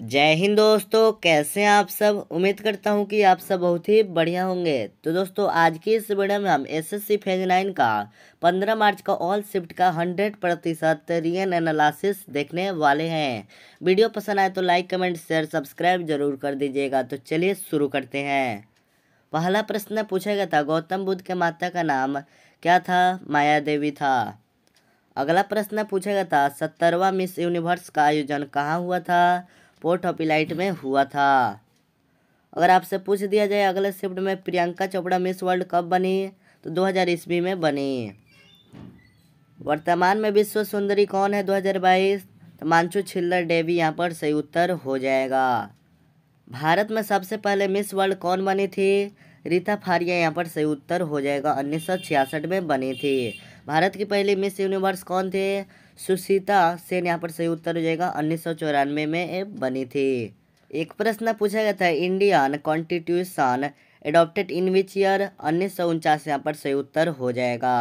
जय हिंद दोस्तों कैसे हैं आप सब उम्मीद करता हूं कि आप सब बहुत ही बढ़िया होंगे तो दोस्तों आज की इस वीडियो में हम एसएससी फेज नाइन का पंद्रह मार्च का ऑल शिफ्ट का हंड्रेड प्रतिशत रियन एनालिसिस देखने वाले हैं वीडियो पसंद आए तो लाइक कमेंट शेयर सब्सक्राइब जरूर कर दीजिएगा तो चलिए शुरू करते हैं पहला प्रश्न पूछा गया था गौतम बुद्ध के माता का नाम क्या था माया देवी था अगला प्रश्न पूछा गया था सत्तरवा मिस यूनिवर्स का आयोजन कहाँ हुआ था पोर्ट ऑफ इलाइट में हुआ था अगर आपसे पूछ दिया जाए अगले शिफ्ट में प्रियंका चोपड़ा मिस वर्ल्ड कब बनी तो 2000 ईस्वी में बनी वर्तमान में विश्व सुंदरी कौन है 2022 तो मांचू छिल्लर डेवी यहाँ पर सही उत्तर हो जाएगा भारत में सबसे पहले मिस वर्ल्ड कौन बनी थी रीता फारिया यहाँ पर सही उत्तर हो जाएगा उन्नीस में बनी थी भारत की पहली मिस यूनिवर्स कौन थी सुशीता सेन यहाँ पर सही उत्तर हो जाएगा उन्नीस में ये बनी थी एक प्रश्न पूछा गया था Indian constitution adopted in which year उन्नीस सौ उनचास यहाँ पर सही उत्तर हो जाएगा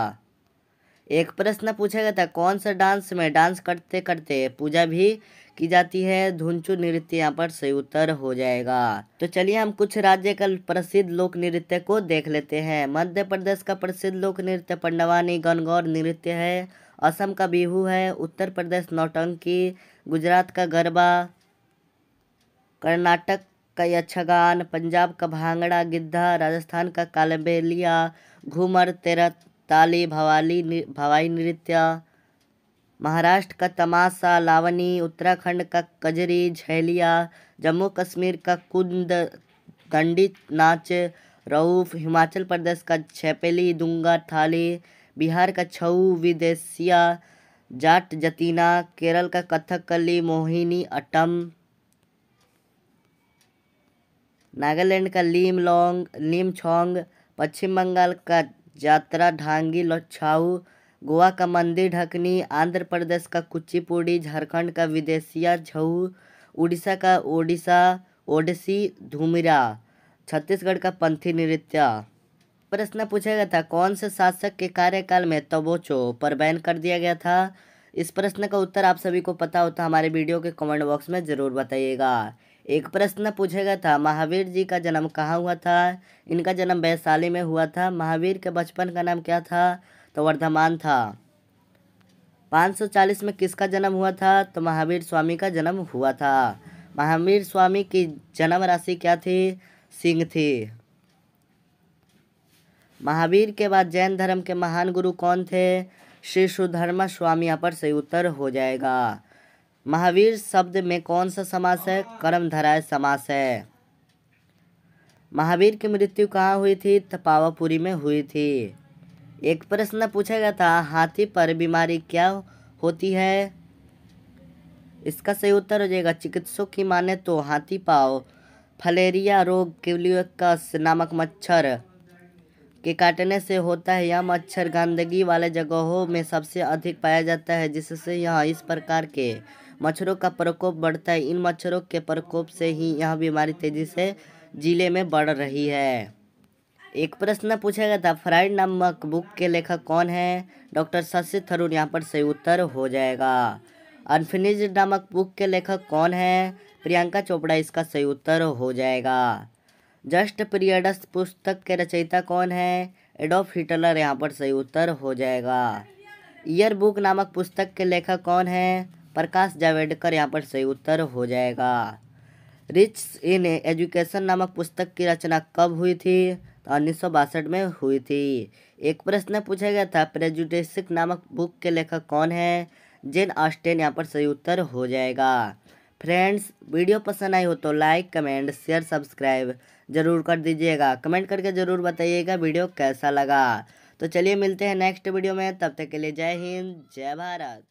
एक प्रश्न पूछा गया था कौन सा डांस में डांस करते करते पूजा भी की जाती है धुनचू नृत्य यहाँ पर सही उत्तर हो जाएगा तो चलिए हम कुछ राज्य का प्रसिद्ध लोक नृत्य को देख लेते हैं मध्य प्रदेश का प्रसिद्ध लोक नृत्य पंडवानी गणगौर नृत्य है असम का बिहू है उत्तर प्रदेश नौटंकी गुजरात का गरबा कर्नाटक का यक्षगान पंजाब का भांगड़ा गिद्धा राजस्थान का कालबेलिया घूमर तेरा ताली भवाली भवाई नृत्य महाराष्ट्र का तमाशा लावनी उत्तराखंड का कजरी झैलिया जम्मू कश्मीर का कुंद दंडित नाच रऊफ हिमाचल प्रदेश का छेपेली दुंगा थाली बिहार का छऊ विदेशिया जाट जतीना केरल का कथकली मोहिनी अट्टम नागालैंड का लीम लोंग लीम छोंग पश्चिम बंगाल का जात्रा ढांगी लच्छाऊ गोवा का मंदिर ढकनी आंध्र प्रदेश का कुचिपुड़ी झारखंड का विदेशिया छऊ उड़ीसा का ओडिशा ओडिसी धूमिरा छत्तीसगढ़ का पंथी नृत्य प्रश्न पूछा गया था कौन से शासक के कार्यकाल में तबोचो पर बैन कर दिया गया था इस प्रश्न का उत्तर आप सभी को पता होता तो हमारे वीडियो के कमेंट बॉक्स में ज़रूर बताइएगा एक प्रश्न पूछा गया था महावीर जी का जन्म कहाँ हुआ था इनका जन्म वैशाली में हुआ था महावीर के बचपन का नाम क्या था तो वर्धमान था 540 में किसका जन्म हुआ था तो महावीर स्वामी का जन्म हुआ था महावीर स्वामी की जन्म राशि क्या थी सिंह थी महावीर के बाद जैन धर्म के महान गुरु कौन थे श्री सुधर्मा स्वामी यहाँ पर सही उत्तर हो जाएगा महावीर शब्द में कौन सा समास है कर्मधराय समास है महावीर की मृत्यु कहाँ हुई थी तपावापुरी में हुई थी एक प्रश्न पूछा गया था हाथी पर बीमारी क्या होती है इसका सही उत्तर हो जाएगा चिकित्सकों की माने तो हाथी पाव फलेरिया रोग क्यूलियस नामक मच्छर के काटने से होता है यह मच्छर गंदगी वाले जगहों में सबसे अधिक पाया जाता है जिससे यहाँ इस प्रकार के मच्छरों का प्रकोप बढ़ता है इन मच्छरों के प्रकोप से ही यह बीमारी तेजी से जिले में बढ़ रही है एक प्रश्न पूछा गया था फ्राइड नामक बुक के लेखक कौन है डॉक्टर शशि थरूर यहाँ पर सही उत्तर हो जाएगा अनफिनिश्ड नामक बुक के लेखक कौन है प्रियंका चोपड़ा इसका सही उत्तर हो जाएगा जस्ट पीरियडस पुस्तक के रचयिता कौन है एडोफ हिटलर यहाँ पर सही उत्तर हो जाएगा ईयर बुक नामक पुस्तक के लेखक कौन है प्रकाश जावेडकर यहाँ पर सही उत्तर हो जाएगा रिच इन एजुकेशन नामक पुस्तक की रचना कब हुई थी तो उन्नीस सौ बासठ में हुई थी एक प्रश्न पूछा गया था प्रेजुडेसिक नामक बुक के लेखक कौन है जेन ऑस्टेन यहाँ पर सही उत्तर हो जाएगा फ्रेंड्स वीडियो पसंद आई हो तो लाइक कमेंट शेयर सब्सक्राइब ज़रूर कर दीजिएगा कमेंट करके ज़रूर बताइएगा वीडियो कैसा लगा तो चलिए मिलते हैं नेक्स्ट वीडियो में तब तक के लिए जय हिंद जय भारत